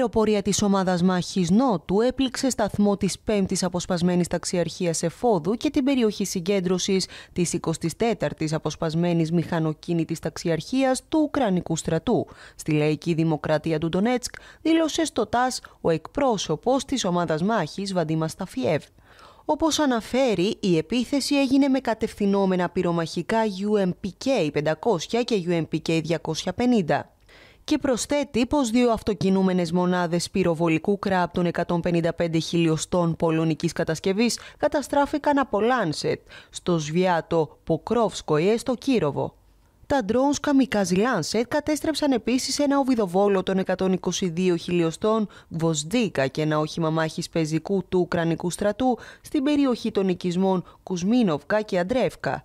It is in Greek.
αεροπορία της ομάδας μάχης Νότου έπληξε σταθμό της 5ης αποσπασμένης ταξιαρχίας Εφόδου και την περιοχή συγκέντρωσης της 24ης αποσπασμένης μηχανοκίνητης ταξιαρχίας του Ουκρανικού στρατού. Στη Λαϊκή Δημοκρατία του Ντονέτσκ δήλωσε στο ΤΑΣ ο εκπρόσωπος της ομάδας μάχης Βαντίμα Σταφιεύ. Όπως αναφέρει, η επίθεση έγινε με κατευθυνόμενα πυρομαχικά UMPK 500 και UMPK 250 και προσθέτει πως δύο αυτοκινούμενες μονάδες πυροβολικού κράπ 155 χιλιοστών πολωνικής κατασκευής καταστράφηκαν από Λάνσετ στο Σβιάτο Ποκρόφσκοϊε στο Κύροβο. Τα ντρόνς Καμικάζι Λάνσετ κατέστρεψαν επίσης ένα οβιδοβόλο των 122 χιλιοστών Βοσδίκα και ένα όχημα μάχης πεζικού του Ουκρανικού στρατού στην περιοχή των οικισμών Κουσμίνοβκα και Αντρέφκα.